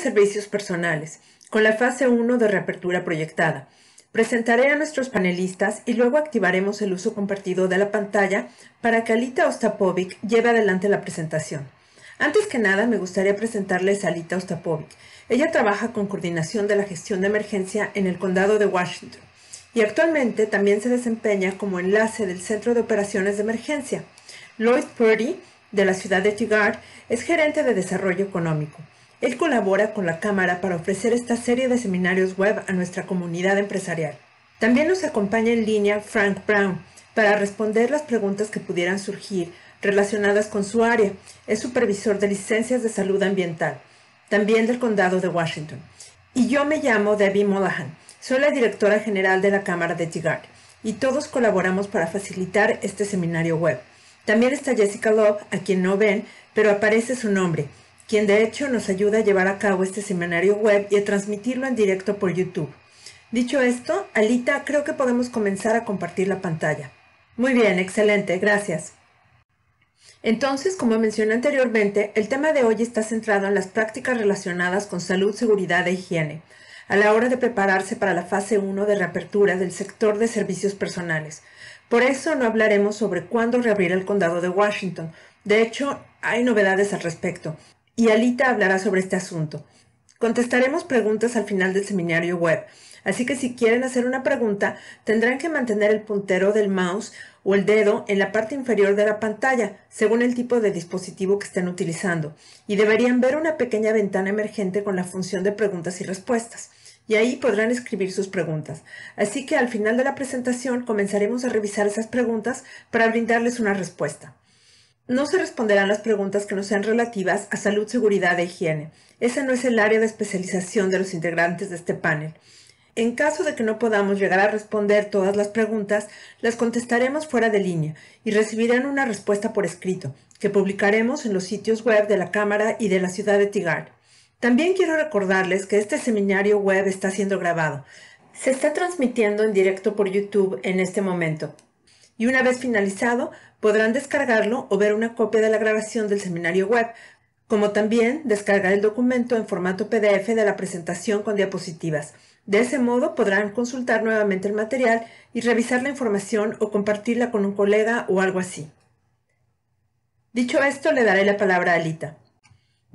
servicios personales, con la fase 1 de reapertura proyectada. Presentaré a nuestros panelistas y luego activaremos el uso compartido de la pantalla para que Alita Ostapovic lleve adelante la presentación. Antes que nada, me gustaría presentarles a Alita Ostapovic. Ella trabaja con coordinación de la gestión de emergencia en el condado de Washington y actualmente también se desempeña como enlace del Centro de Operaciones de Emergencia. Lloyd Purdy, de la ciudad de Tigard, es gerente de desarrollo económico. Él colabora con la Cámara para ofrecer esta serie de seminarios web a nuestra comunidad empresarial. También nos acompaña en línea Frank Brown para responder las preguntas que pudieran surgir relacionadas con su área. Es supervisor de licencias de salud ambiental, también del condado de Washington. Y yo me llamo Debbie Molahan. Soy la directora general de la Cámara de Tigard y todos colaboramos para facilitar este seminario web. También está Jessica Love, a quien no ven, pero aparece su nombre quien de hecho nos ayuda a llevar a cabo este seminario web y a transmitirlo en directo por YouTube. Dicho esto, Alita, creo que podemos comenzar a compartir la pantalla. Muy bien, excelente, gracias. Entonces, como mencioné anteriormente, el tema de hoy está centrado en las prácticas relacionadas con salud, seguridad e higiene, a la hora de prepararse para la fase 1 de reapertura del sector de servicios personales. Por eso no hablaremos sobre cuándo reabrir el condado de Washington. De hecho, hay novedades al respecto y Alita hablará sobre este asunto. Contestaremos preguntas al final del seminario web, así que si quieren hacer una pregunta, tendrán que mantener el puntero del mouse o el dedo en la parte inferior de la pantalla, según el tipo de dispositivo que estén utilizando, y deberían ver una pequeña ventana emergente con la función de preguntas y respuestas, y ahí podrán escribir sus preguntas. Así que al final de la presentación comenzaremos a revisar esas preguntas para brindarles una respuesta. No se responderán las preguntas que no sean relativas a salud, seguridad e higiene. Ese no es el área de especialización de los integrantes de este panel. En caso de que no podamos llegar a responder todas las preguntas, las contestaremos fuera de línea y recibirán una respuesta por escrito, que publicaremos en los sitios web de la Cámara y de la ciudad de Tigar. También quiero recordarles que este seminario web está siendo grabado. Se está transmitiendo en directo por YouTube en este momento y una vez finalizado podrán descargarlo o ver una copia de la grabación del seminario web, como también descargar el documento en formato PDF de la presentación con diapositivas. De ese modo podrán consultar nuevamente el material y revisar la información o compartirla con un colega o algo así. Dicho esto, le daré la palabra a Alita.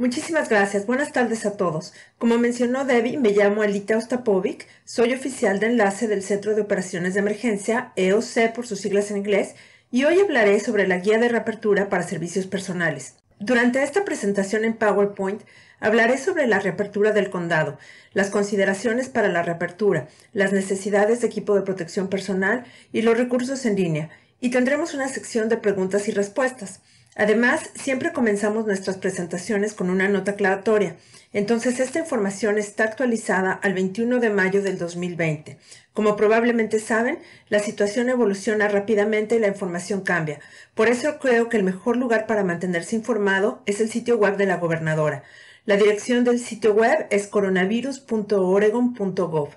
Muchísimas gracias. Buenas tardes a todos. Como mencionó Debbie, me llamo Alita Ostapovic, soy oficial de enlace del Centro de Operaciones de Emergencia, EOC por sus siglas en inglés, y hoy hablaré sobre la guía de reapertura para servicios personales. Durante esta presentación en PowerPoint hablaré sobre la reapertura del condado, las consideraciones para la reapertura, las necesidades de equipo de protección personal y los recursos en línea, y tendremos una sección de preguntas y respuestas. Además, siempre comenzamos nuestras presentaciones con una nota aclaratoria. Entonces, esta información está actualizada al 21 de mayo del 2020. Como probablemente saben, la situación evoluciona rápidamente y la información cambia. Por eso creo que el mejor lugar para mantenerse informado es el sitio web de la gobernadora. La dirección del sitio web es coronavirus.oregon.gov.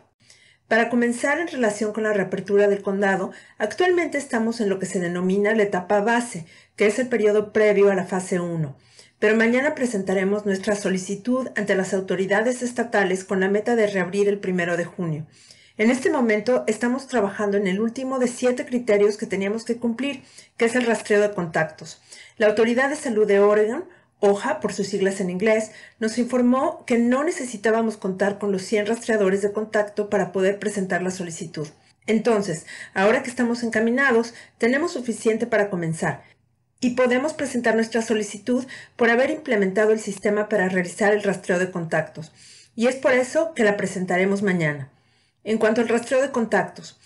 Para comenzar en relación con la reapertura del condado, actualmente estamos en lo que se denomina la etapa base, que es el periodo previo a la fase 1. Pero mañana presentaremos nuestra solicitud ante las autoridades estatales con la meta de reabrir el primero de junio. En este momento estamos trabajando en el último de siete criterios que teníamos que cumplir, que es el rastreo de contactos. La Autoridad de Salud de Oregon, OHA por sus siglas en inglés, nos informó que no necesitábamos contar con los 100 rastreadores de contacto para poder presentar la solicitud. Entonces, ahora que estamos encaminados, tenemos suficiente para comenzar y podemos presentar nuestra solicitud por haber implementado el sistema para realizar el rastreo de contactos. Y es por eso que la presentaremos mañana. En cuanto al rastreo de contactos,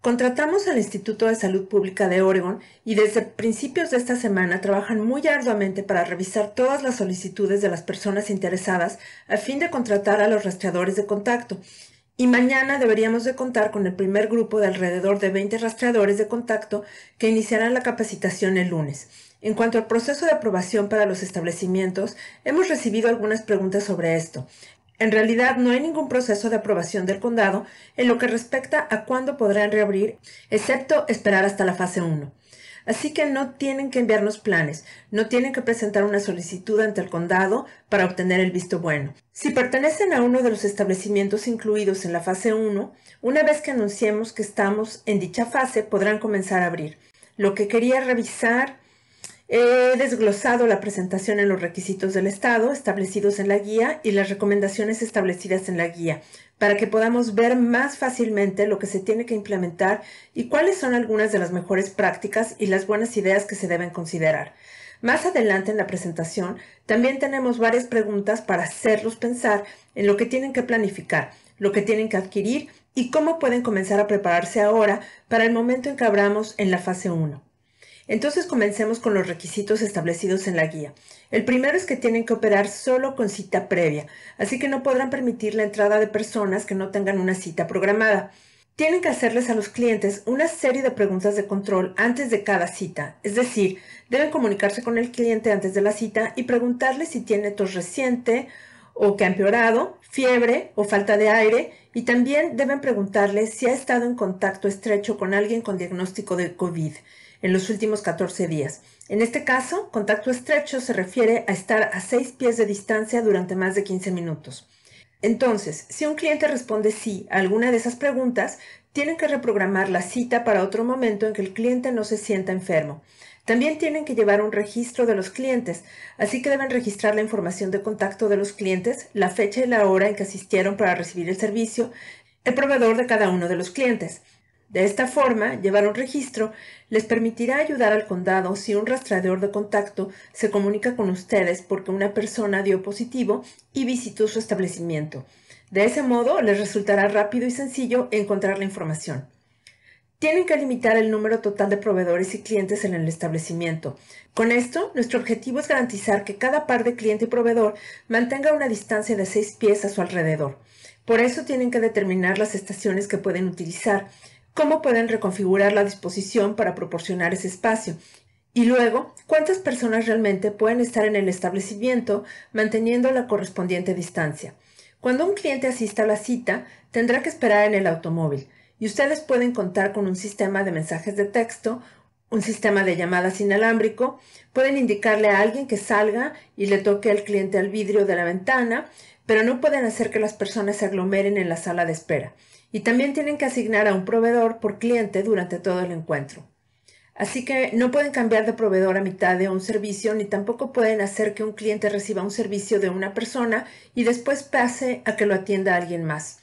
contratamos al Instituto de Salud Pública de Oregon y desde principios de esta semana trabajan muy arduamente para revisar todas las solicitudes de las personas interesadas a fin de contratar a los rastreadores de contacto. Y mañana deberíamos de contar con el primer grupo de alrededor de 20 rastreadores de contacto que iniciarán la capacitación el lunes. En cuanto al proceso de aprobación para los establecimientos, hemos recibido algunas preguntas sobre esto. En realidad no hay ningún proceso de aprobación del condado en lo que respecta a cuándo podrán reabrir, excepto esperar hasta la fase 1. Así que no tienen que enviarnos planes, no tienen que presentar una solicitud ante el condado para obtener el visto bueno. Si pertenecen a uno de los establecimientos incluidos en la fase 1, una vez que anunciemos que estamos en dicha fase podrán comenzar a abrir. Lo que quería revisar He desglosado la presentación en los requisitos del Estado establecidos en la guía y las recomendaciones establecidas en la guía para que podamos ver más fácilmente lo que se tiene que implementar y cuáles son algunas de las mejores prácticas y las buenas ideas que se deben considerar. Más adelante en la presentación también tenemos varias preguntas para hacerlos pensar en lo que tienen que planificar, lo que tienen que adquirir y cómo pueden comenzar a prepararse ahora para el momento en que abramos en la fase 1. Entonces comencemos con los requisitos establecidos en la guía. El primero es que tienen que operar solo con cita previa, así que no podrán permitir la entrada de personas que no tengan una cita programada. Tienen que hacerles a los clientes una serie de preguntas de control antes de cada cita, es decir, deben comunicarse con el cliente antes de la cita y preguntarle si tiene tos reciente o que ha empeorado, fiebre o falta de aire y también deben preguntarle si ha estado en contacto estrecho con alguien con diagnóstico de COVID en los últimos 14 días. En este caso, contacto estrecho se refiere a estar a 6 pies de distancia durante más de 15 minutos. Entonces, si un cliente responde sí a alguna de esas preguntas, tienen que reprogramar la cita para otro momento en que el cliente no se sienta enfermo. También tienen que llevar un registro de los clientes, así que deben registrar la información de contacto de los clientes, la fecha y la hora en que asistieron para recibir el servicio, el proveedor de cada uno de los clientes. De esta forma, llevar un registro les permitirá ayudar al condado si un rastreador de contacto se comunica con ustedes porque una persona dio positivo y visitó su establecimiento. De ese modo, les resultará rápido y sencillo encontrar la información. Tienen que limitar el número total de proveedores y clientes en el establecimiento. Con esto, nuestro objetivo es garantizar que cada par de cliente y proveedor mantenga una distancia de seis pies a su alrededor. Por eso tienen que determinar las estaciones que pueden utilizar cómo pueden reconfigurar la disposición para proporcionar ese espacio y luego cuántas personas realmente pueden estar en el establecimiento manteniendo la correspondiente distancia. Cuando un cliente asista a la cita, tendrá que esperar en el automóvil y ustedes pueden contar con un sistema de mensajes de texto, un sistema de llamadas inalámbrico, pueden indicarle a alguien que salga y le toque al cliente al vidrio de la ventana, pero no pueden hacer que las personas se aglomeren en la sala de espera y también tienen que asignar a un proveedor por cliente durante todo el encuentro. Así que no pueden cambiar de proveedor a mitad de un servicio ni tampoco pueden hacer que un cliente reciba un servicio de una persona y después pase a que lo atienda alguien más.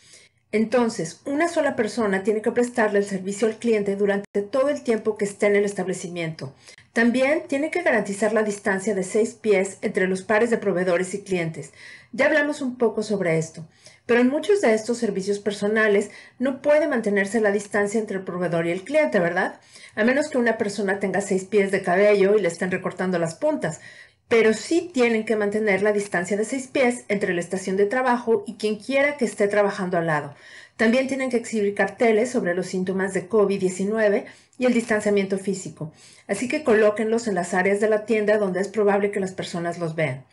Entonces, una sola persona tiene que prestarle el servicio al cliente durante todo el tiempo que esté en el establecimiento. También tiene que garantizar la distancia de seis pies entre los pares de proveedores y clientes. Ya hablamos un poco sobre esto pero en muchos de estos servicios personales no puede mantenerse la distancia entre el proveedor y el cliente, ¿verdad? A menos que una persona tenga seis pies de cabello y le estén recortando las puntas, pero sí tienen que mantener la distancia de seis pies entre la estación de trabajo y quien quiera que esté trabajando al lado. También tienen que exhibir carteles sobre los síntomas de COVID-19 y el distanciamiento físico, así que colóquenlos en las áreas de la tienda donde es probable que las personas los vean.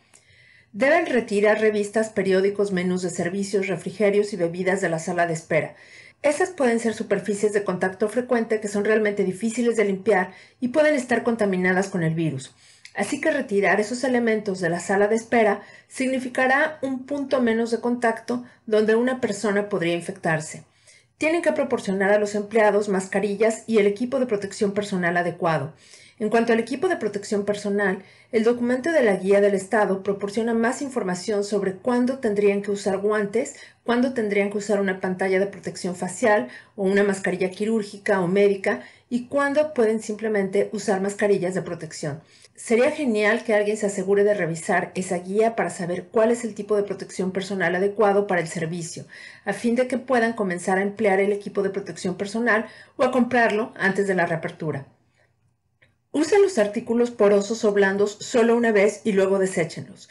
Deben retirar revistas, periódicos, menús de servicios, refrigerios y bebidas de la sala de espera. Esas pueden ser superficies de contacto frecuente que son realmente difíciles de limpiar y pueden estar contaminadas con el virus. Así que retirar esos elementos de la sala de espera significará un punto menos de contacto donde una persona podría infectarse. Tienen que proporcionar a los empleados mascarillas y el equipo de protección personal adecuado. En cuanto al equipo de protección personal, el documento de la Guía del Estado proporciona más información sobre cuándo tendrían que usar guantes, cuándo tendrían que usar una pantalla de protección facial o una mascarilla quirúrgica o médica y cuándo pueden simplemente usar mascarillas de protección. Sería genial que alguien se asegure de revisar esa guía para saber cuál es el tipo de protección personal adecuado para el servicio, a fin de que puedan comenzar a emplear el equipo de protección personal o a comprarlo antes de la reapertura. Usen los artículos porosos o blandos solo una vez y luego deséchenlos.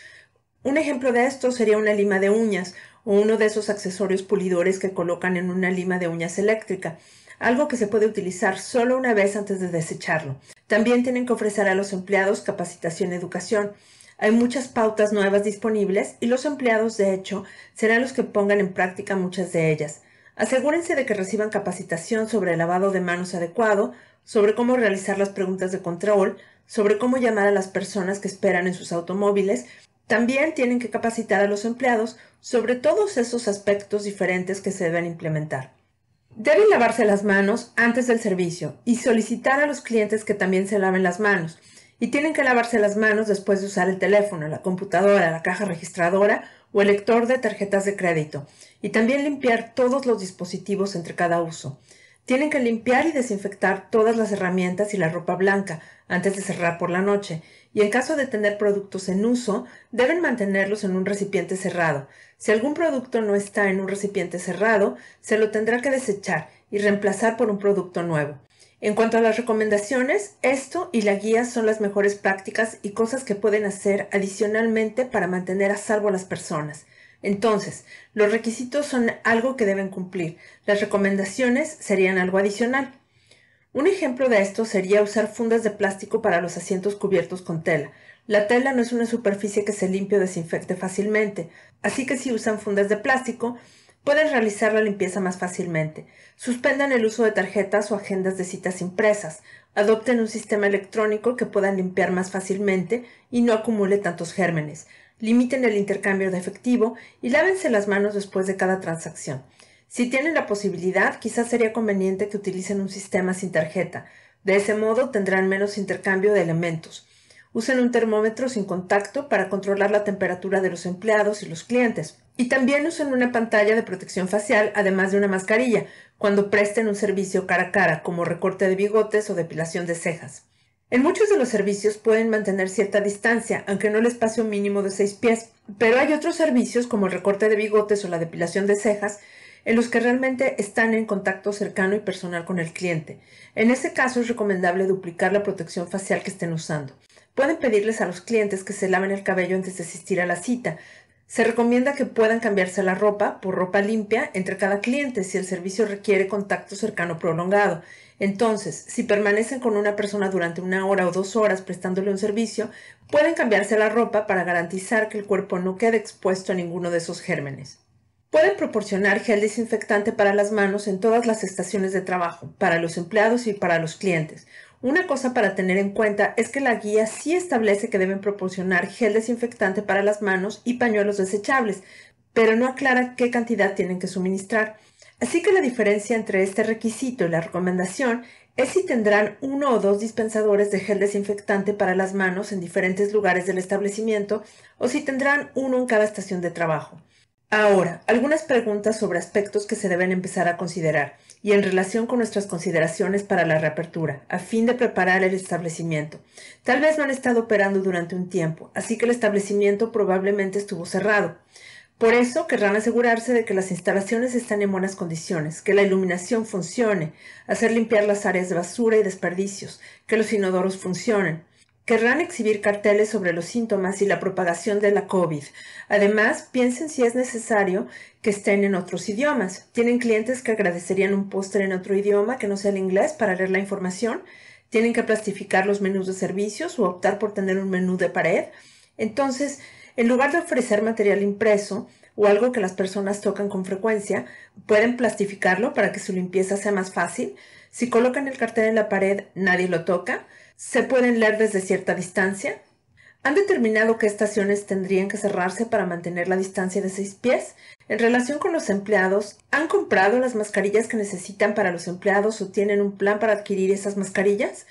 Un ejemplo de esto sería una lima de uñas o uno de esos accesorios pulidores que colocan en una lima de uñas eléctrica, algo que se puede utilizar solo una vez antes de desecharlo. También tienen que ofrecer a los empleados capacitación y educación. Hay muchas pautas nuevas disponibles y los empleados, de hecho, serán los que pongan en práctica muchas de ellas. Asegúrense de que reciban capacitación sobre el lavado de manos adecuado, sobre cómo realizar las preguntas de control, sobre cómo llamar a las personas que esperan en sus automóviles. También tienen que capacitar a los empleados sobre todos esos aspectos diferentes que se deben implementar. Deben lavarse las manos antes del servicio y solicitar a los clientes que también se laven las manos. Y tienen que lavarse las manos después de usar el teléfono, la computadora, la caja registradora o el lector de tarjetas de crédito. Y también limpiar todos los dispositivos entre cada uso. Tienen que limpiar y desinfectar todas las herramientas y la ropa blanca antes de cerrar por la noche, y en caso de tener productos en uso, deben mantenerlos en un recipiente cerrado. Si algún producto no está en un recipiente cerrado, se lo tendrá que desechar y reemplazar por un producto nuevo. En cuanto a las recomendaciones, esto y la guía son las mejores prácticas y cosas que pueden hacer adicionalmente para mantener a salvo a las personas. Entonces, los requisitos son algo que deben cumplir. Las recomendaciones serían algo adicional. Un ejemplo de esto sería usar fundas de plástico para los asientos cubiertos con tela. La tela no es una superficie que se limpie o desinfecte fácilmente, así que si usan fundas de plástico, pueden realizar la limpieza más fácilmente. Suspendan el uso de tarjetas o agendas de citas impresas. Adopten un sistema electrónico que puedan limpiar más fácilmente y no acumule tantos gérmenes limiten el intercambio de efectivo y lávense las manos después de cada transacción. Si tienen la posibilidad, quizás sería conveniente que utilicen un sistema sin tarjeta. De ese modo tendrán menos intercambio de elementos. Usen un termómetro sin contacto para controlar la temperatura de los empleados y los clientes. Y también usen una pantalla de protección facial, además de una mascarilla, cuando presten un servicio cara a cara, como recorte de bigotes o depilación de cejas. En muchos de los servicios pueden mantener cierta distancia, aunque no el espacio mínimo de seis pies, pero hay otros servicios como el recorte de bigotes o la depilación de cejas en los que realmente están en contacto cercano y personal con el cliente. En ese caso es recomendable duplicar la protección facial que estén usando. Pueden pedirles a los clientes que se laven el cabello antes de asistir a la cita. Se recomienda que puedan cambiarse la ropa por ropa limpia entre cada cliente si el servicio requiere contacto cercano prolongado entonces, si permanecen con una persona durante una hora o dos horas prestándole un servicio, pueden cambiarse la ropa para garantizar que el cuerpo no quede expuesto a ninguno de esos gérmenes. Pueden proporcionar gel desinfectante para las manos en todas las estaciones de trabajo, para los empleados y para los clientes. Una cosa para tener en cuenta es que la guía sí establece que deben proporcionar gel desinfectante para las manos y pañuelos desechables, pero no aclara qué cantidad tienen que suministrar. Así que la diferencia entre este requisito y la recomendación es si tendrán uno o dos dispensadores de gel desinfectante para las manos en diferentes lugares del establecimiento o si tendrán uno en cada estación de trabajo. Ahora, algunas preguntas sobre aspectos que se deben empezar a considerar y en relación con nuestras consideraciones para la reapertura, a fin de preparar el establecimiento. Tal vez no han estado operando durante un tiempo, así que el establecimiento probablemente estuvo cerrado. Por eso querrán asegurarse de que las instalaciones están en buenas condiciones, que la iluminación funcione, hacer limpiar las áreas de basura y desperdicios, que los inodoros funcionen. Querrán exhibir carteles sobre los síntomas y la propagación de la COVID. Además, piensen si es necesario que estén en otros idiomas. Tienen clientes que agradecerían un póster en otro idioma que no sea el inglés para leer la información. Tienen que plastificar los menús de servicios o optar por tener un menú de pared. Entonces, en lugar de ofrecer material impreso o algo que las personas tocan con frecuencia, pueden plastificarlo para que su limpieza sea más fácil. Si colocan el cartel en la pared, nadie lo toca. Se pueden leer desde cierta distancia. Han determinado qué estaciones tendrían que cerrarse para mantener la distancia de seis pies. En relación con los empleados, ¿han comprado las mascarillas que necesitan para los empleados o tienen un plan para adquirir esas mascarillas?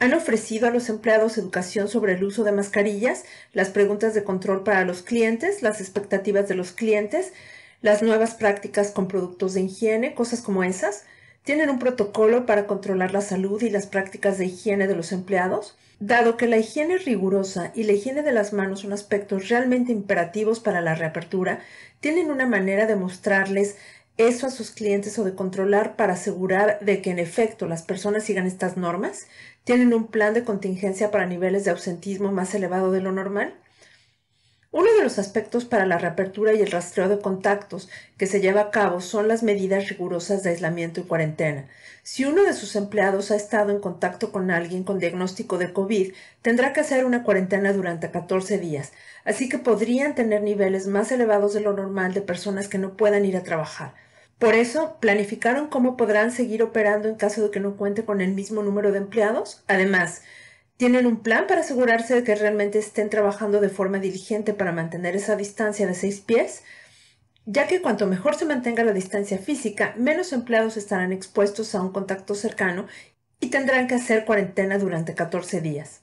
han ofrecido a los empleados educación sobre el uso de mascarillas, las preguntas de control para los clientes, las expectativas de los clientes, las nuevas prácticas con productos de higiene, cosas como esas. Tienen un protocolo para controlar la salud y las prácticas de higiene de los empleados. Dado que la higiene rigurosa y la higiene de las manos son aspectos realmente imperativos para la reapertura, tienen una manera de mostrarles eso a sus clientes o de controlar para asegurar de que en efecto las personas sigan estas normas? ¿Tienen un plan de contingencia para niveles de ausentismo más elevado de lo normal? Uno de los aspectos para la reapertura y el rastreo de contactos que se lleva a cabo son las medidas rigurosas de aislamiento y cuarentena. Si uno de sus empleados ha estado en contacto con alguien con diagnóstico de COVID, tendrá que hacer una cuarentena durante 14 días, así que podrían tener niveles más elevados de lo normal de personas que no puedan ir a trabajar. Por eso, planificaron cómo podrán seguir operando en caso de que no cuente con el mismo número de empleados. Además, tienen un plan para asegurarse de que realmente estén trabajando de forma diligente para mantener esa distancia de seis pies, ya que cuanto mejor se mantenga la distancia física, menos empleados estarán expuestos a un contacto cercano y tendrán que hacer cuarentena durante 14 días.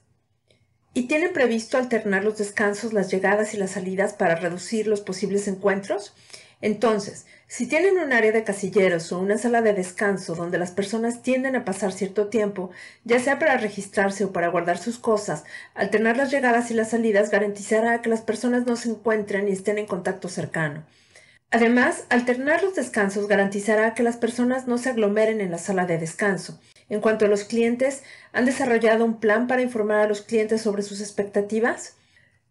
¿Y tienen previsto alternar los descansos, las llegadas y las salidas para reducir los posibles encuentros? Entonces, si tienen un área de casilleros o una sala de descanso donde las personas tienden a pasar cierto tiempo, ya sea para registrarse o para guardar sus cosas, alternar las llegadas y las salidas garantizará que las personas no se encuentren y estén en contacto cercano. Además, alternar los descansos garantizará que las personas no se aglomeren en la sala de descanso. En cuanto a los clientes, ¿han desarrollado un plan para informar a los clientes sobre sus expectativas?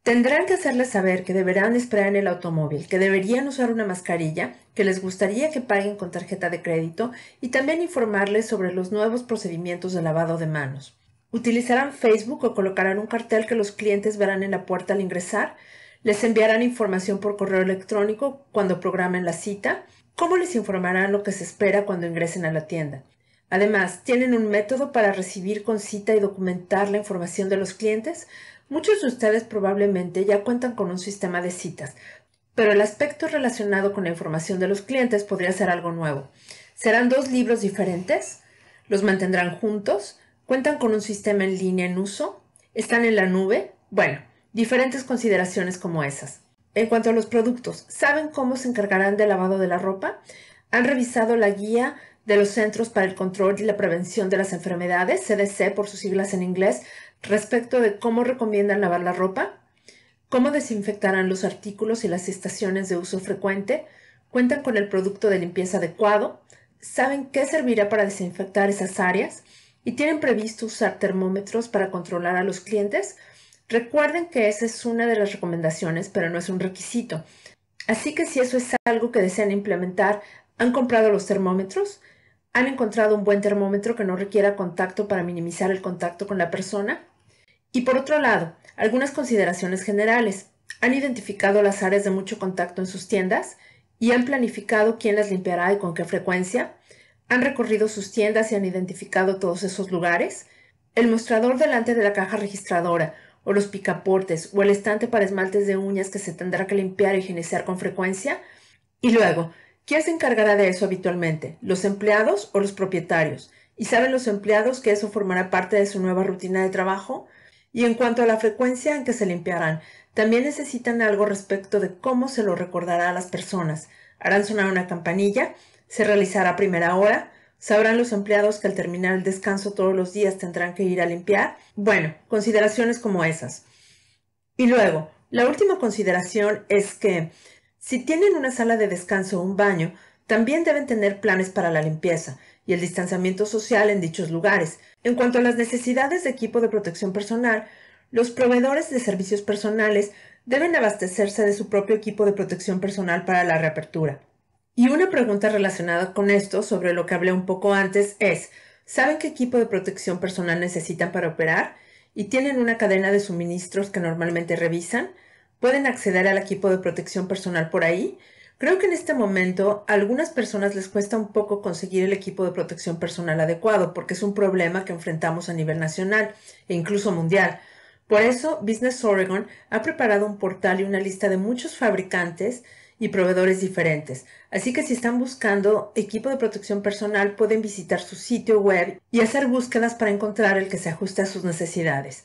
Tendrán que hacerles saber que deberán esperar en el automóvil, que deberían usar una mascarilla, que les gustaría que paguen con tarjeta de crédito y también informarles sobre los nuevos procedimientos de lavado de manos. Utilizarán Facebook o colocarán un cartel que los clientes verán en la puerta al ingresar. Les enviarán información por correo electrónico cuando programen la cita. ¿Cómo les informarán lo que se espera cuando ingresen a la tienda? Además, tienen un método para recibir con cita y documentar la información de los clientes Muchos de ustedes probablemente ya cuentan con un sistema de citas, pero el aspecto relacionado con la información de los clientes podría ser algo nuevo. ¿Serán dos libros diferentes? ¿Los mantendrán juntos? ¿Cuentan con un sistema en línea en uso? ¿Están en la nube? Bueno, diferentes consideraciones como esas. En cuanto a los productos, ¿saben cómo se encargarán del lavado de la ropa? ¿Han revisado la guía de los Centros para el Control y la Prevención de las Enfermedades, CDC por sus siglas en inglés, respecto de cómo recomiendan lavar la ropa, cómo desinfectarán los artículos y las estaciones de uso frecuente, cuentan con el producto de limpieza adecuado, saben qué servirá para desinfectar esas áreas y tienen previsto usar termómetros para controlar a los clientes. Recuerden que esa es una de las recomendaciones, pero no es un requisito. Así que si eso es algo que desean implementar, ¿han comprado los termómetros? ¿Han encontrado un buen termómetro que no requiera contacto para minimizar el contacto con la persona? Y por otro lado, algunas consideraciones generales. Han identificado las áreas de mucho contacto en sus tiendas y han planificado quién las limpiará y con qué frecuencia. Han recorrido sus tiendas y han identificado todos esos lugares. El mostrador delante de la caja registradora o los picaportes o el estante para esmaltes de uñas que se tendrá que limpiar y higienizar con frecuencia. Y luego, ¿quién se encargará de eso habitualmente? ¿Los empleados o los propietarios? ¿Y saben los empleados que eso formará parte de su nueva rutina de trabajo? Y en cuanto a la frecuencia en que se limpiarán, también necesitan algo respecto de cómo se lo recordará a las personas. Harán sonar una campanilla, se realizará a primera hora, sabrán los empleados que al terminar el descanso todos los días tendrán que ir a limpiar. Bueno, consideraciones como esas. Y luego, la última consideración es que si tienen una sala de descanso o un baño, también deben tener planes para la limpieza y el distanciamiento social en dichos lugares. En cuanto a las necesidades de equipo de protección personal, los proveedores de servicios personales deben abastecerse de su propio equipo de protección personal para la reapertura. Y una pregunta relacionada con esto, sobre lo que hablé un poco antes, es, ¿saben qué equipo de protección personal necesitan para operar? ¿Y tienen una cadena de suministros que normalmente revisan? ¿Pueden acceder al equipo de protección personal por ahí? Creo que en este momento a algunas personas les cuesta un poco conseguir el equipo de protección personal adecuado porque es un problema que enfrentamos a nivel nacional e incluso mundial. Por eso, Business Oregon ha preparado un portal y una lista de muchos fabricantes y proveedores diferentes. Así que si están buscando equipo de protección personal, pueden visitar su sitio web y hacer búsquedas para encontrar el que se ajuste a sus necesidades.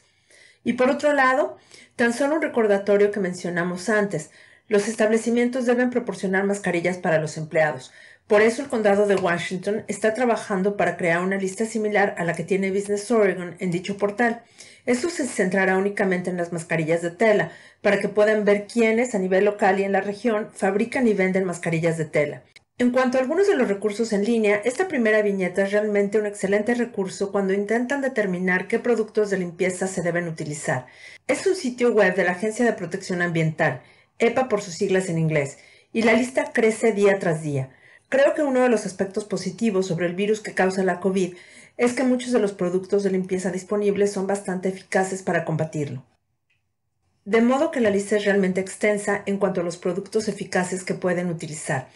Y por otro lado, tan solo un recordatorio que mencionamos antes. Los establecimientos deben proporcionar mascarillas para los empleados. Por eso el condado de Washington está trabajando para crear una lista similar a la que tiene Business Oregon en dicho portal. Esto se centrará únicamente en las mascarillas de tela, para que puedan ver quiénes a nivel local y en la región fabrican y venden mascarillas de tela. En cuanto a algunos de los recursos en línea, esta primera viñeta es realmente un excelente recurso cuando intentan determinar qué productos de limpieza se deben utilizar. Es un sitio web de la Agencia de Protección Ambiental. EPA por sus siglas en inglés, y la lista crece día tras día. Creo que uno de los aspectos positivos sobre el virus que causa la COVID es que muchos de los productos de limpieza disponibles son bastante eficaces para combatirlo. De modo que la lista es realmente extensa en cuanto a los productos eficaces que pueden utilizar,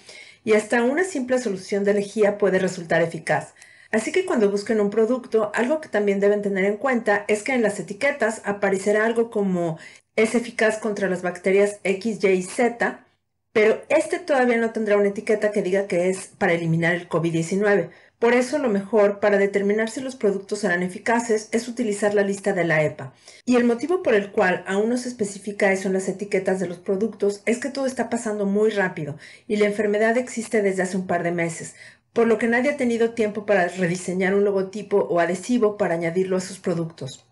y hasta una simple solución de lejía puede resultar eficaz. Así que cuando busquen un producto, algo que también deben tener en cuenta es que en las etiquetas aparecerá algo como es eficaz contra las bacterias X, Y y Z, pero este todavía no tendrá una etiqueta que diga que es para eliminar el COVID-19. Por eso lo mejor para determinar si los productos serán eficaces es utilizar la lista de la EPA. Y el motivo por el cual aún no se especifica eso en las etiquetas de los productos es que todo está pasando muy rápido y la enfermedad existe desde hace un par de meses, por lo que nadie ha tenido tiempo para rediseñar un logotipo o adhesivo para añadirlo a sus productos.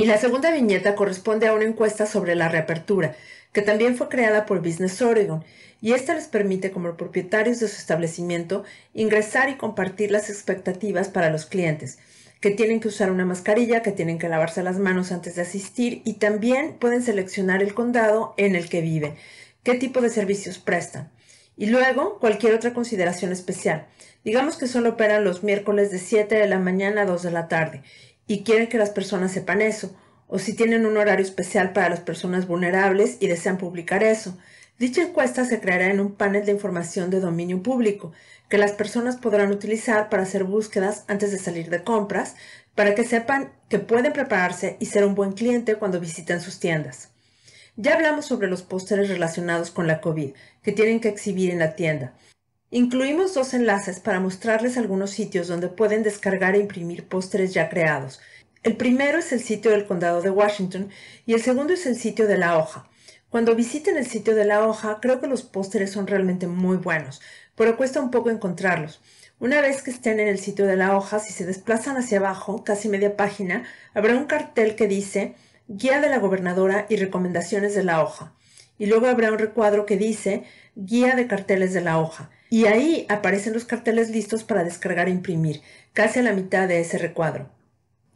Y la segunda viñeta corresponde a una encuesta sobre la reapertura, que también fue creada por Business Oregon, y esta les permite como propietarios de su establecimiento ingresar y compartir las expectativas para los clientes, que tienen que usar una mascarilla, que tienen que lavarse las manos antes de asistir y también pueden seleccionar el condado en el que vive, qué tipo de servicios prestan. Y luego, cualquier otra consideración especial. Digamos que solo operan los miércoles de 7 de la mañana a 2 de la tarde y quieren que las personas sepan eso, o si tienen un horario especial para las personas vulnerables y desean publicar eso. Dicha encuesta se creará en un panel de información de dominio público que las personas podrán utilizar para hacer búsquedas antes de salir de compras, para que sepan que pueden prepararse y ser un buen cliente cuando visiten sus tiendas. Ya hablamos sobre los pósteres relacionados con la COVID que tienen que exhibir en la tienda, Incluimos dos enlaces para mostrarles algunos sitios donde pueden descargar e imprimir pósteres ya creados. El primero es el sitio del Condado de Washington y el segundo es el sitio de La Hoja. Cuando visiten el sitio de La Hoja, creo que los pósteres son realmente muy buenos, pero cuesta un poco encontrarlos. Una vez que estén en el sitio de la hoja, si se desplazan hacia abajo, casi media página, habrá un cartel que dice Guía de la gobernadora y recomendaciones de la hoja. Y luego habrá un recuadro que dice Guía de carteles de la hoja. Y ahí aparecen los carteles listos para descargar e imprimir, casi a la mitad de ese recuadro.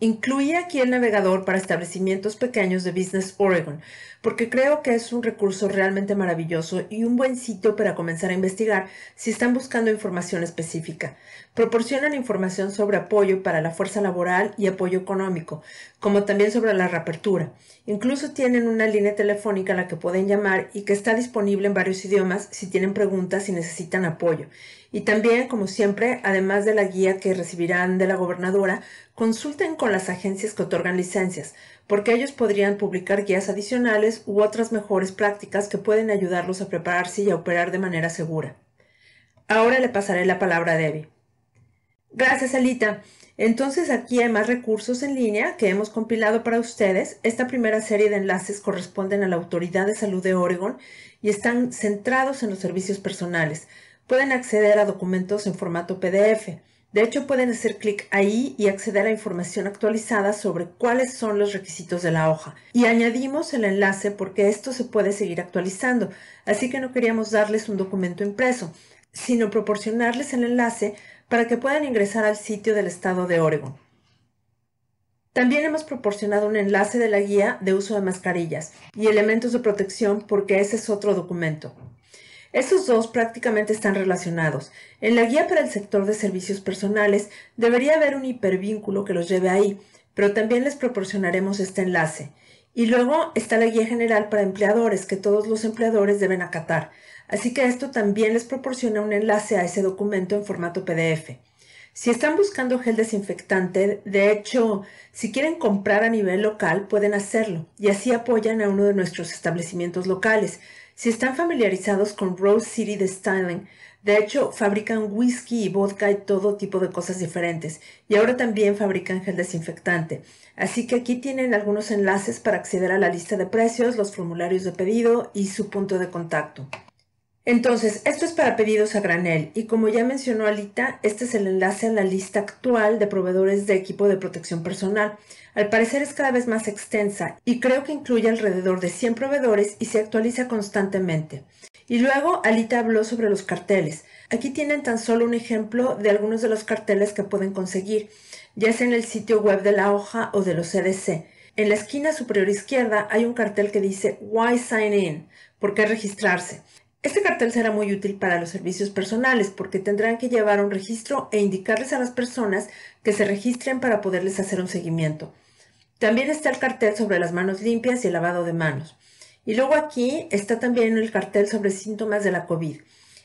Incluí aquí el navegador para establecimientos pequeños de Business Oregon, porque creo que es un recurso realmente maravilloso y un buen sitio para comenzar a investigar si están buscando información específica. Proporcionan información sobre apoyo para la fuerza laboral y apoyo económico, como también sobre la reapertura, Incluso tienen una línea telefónica a la que pueden llamar y que está disponible en varios idiomas si tienen preguntas y necesitan apoyo. Y también, como siempre, además de la guía que recibirán de la gobernadora, consulten con las agencias que otorgan licencias, porque ellos podrían publicar guías adicionales u otras mejores prácticas que pueden ayudarlos a prepararse y a operar de manera segura. Ahora le pasaré la palabra a Debbie. Gracias, Alita. Entonces aquí hay más recursos en línea que hemos compilado para ustedes. Esta primera serie de enlaces corresponden a la Autoridad de Salud de Oregon y están centrados en los servicios personales. Pueden acceder a documentos en formato PDF. De hecho, pueden hacer clic ahí y acceder a información actualizada sobre cuáles son los requisitos de la hoja. Y añadimos el enlace porque esto se puede seguir actualizando, así que no queríamos darles un documento impreso, sino proporcionarles el enlace para que puedan ingresar al sitio del estado de Oregon. También hemos proporcionado un enlace de la guía de uso de mascarillas y elementos de protección porque ese es otro documento. Esos dos prácticamente están relacionados. En la guía para el sector de servicios personales debería haber un hipervínculo que los lleve ahí, pero también les proporcionaremos este enlace. Y luego está la guía general para empleadores que todos los empleadores deben acatar, así que esto también les proporciona un enlace a ese documento en formato PDF. Si están buscando gel desinfectante, de hecho, si quieren comprar a nivel local, pueden hacerlo y así apoyan a uno de nuestros establecimientos locales. Si están familiarizados con Rose City de Styling, de hecho, fabrican whisky y vodka y todo tipo de cosas diferentes. Y ahora también fabrican gel desinfectante. Así que aquí tienen algunos enlaces para acceder a la lista de precios, los formularios de pedido y su punto de contacto. Entonces, esto es para pedidos a granel y como ya mencionó Alita, este es el enlace a la lista actual de proveedores de equipo de protección personal. Al parecer es cada vez más extensa y creo que incluye alrededor de 100 proveedores y se actualiza constantemente. Y luego Alita habló sobre los carteles. Aquí tienen tan solo un ejemplo de algunos de los carteles que pueden conseguir, ya sea en el sitio web de la hoja o de los CDC. En la esquina superior izquierda hay un cartel que dice Why Sign In? ¿Por qué registrarse? Este cartel será muy útil para los servicios personales porque tendrán que llevar un registro e indicarles a las personas que se registren para poderles hacer un seguimiento. También está el cartel sobre las manos limpias y el lavado de manos. Y luego aquí está también el cartel sobre síntomas de la COVID.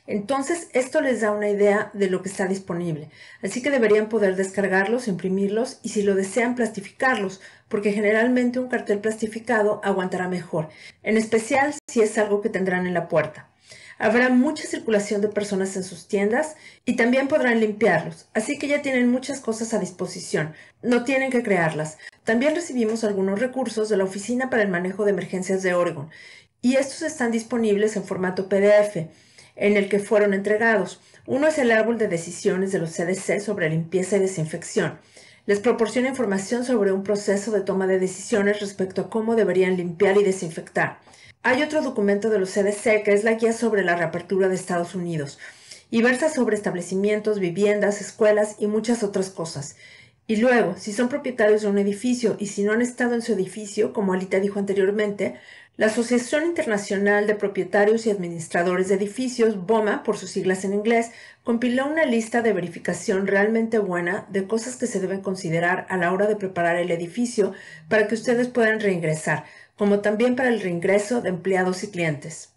Entonces, esto les da una idea de lo que está disponible. Así que deberían poder descargarlos, imprimirlos y si lo desean plastificarlos, porque generalmente un cartel plastificado aguantará mejor, en especial si es algo que tendrán en la puerta. Habrá mucha circulación de personas en sus tiendas y también podrán limpiarlos, así que ya tienen muchas cosas a disposición, no tienen que crearlas. También recibimos algunos recursos de la Oficina para el Manejo de Emergencias de Oregon y estos están disponibles en formato PDF en el que fueron entregados. Uno es el árbol de decisiones de los CDC sobre limpieza y desinfección. Les proporciona información sobre un proceso de toma de decisiones respecto a cómo deberían limpiar y desinfectar. Hay otro documento de los CDC que es la guía sobre la reapertura de Estados Unidos y versa sobre establecimientos, viviendas, escuelas y muchas otras cosas. Y luego, si son propietarios de un edificio y si no han estado en su edificio, como Alita dijo anteriormente, la Asociación Internacional de Propietarios y Administradores de Edificios, BOMA, por sus siglas en inglés, compiló una lista de verificación realmente buena de cosas que se deben considerar a la hora de preparar el edificio para que ustedes puedan reingresar, como también para el reingreso de empleados y clientes.